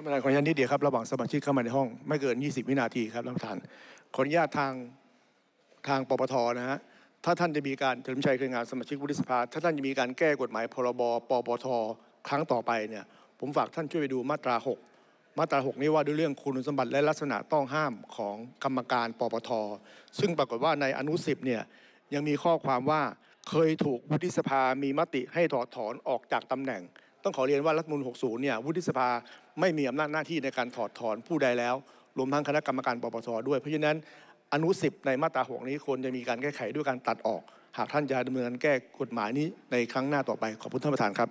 ท่านประธานขออนุญาตนิดเดียวครับระหว่างสมาชิกเข้ามาในห้องไม่เกิน 20 วินาทีครับท่านประธานขออนุญาตทางทางปปทนะฮะถ้าท่านจะมีการเฉลิมชัยเคยงานสมาชิกวุฒิสภาถ้าท่านจะมีการแก้กฎหมายพรบปปท ครั้งต่อไปเนี่ยผมฝากท่านช่วยไปดูมาตรา6มาตรา6นี้ว่าด้วยเรื่องคุณสมบัติและลักษณะต้องห้ามของกรรมการปปทซึ่งปรากฏว่าในอนุสิบเนี่ยยังมีข้อความว่าเคยถูกวุฒิสภามีมติให้ถอดถอนออกจากตำแหน่งต้องขอเรียนว่ารัฐมนูล60 เนี่ยวุฒิสภาไม่มีอำนาจหน้าที่ในการถอดถอนผู้ใดแล้วรวมทั้งคณะกรรมการปปชด้วยเพราะฉะนั้นอนุสิบในมาตราหกนี้ควรจะมีการแก้ไขด้วยการตัดออกหากท่านจะดำเนินการแก้กฎหมายนี้ในครั้งหน้าต่อไปขอบคุณท่านประธานครับ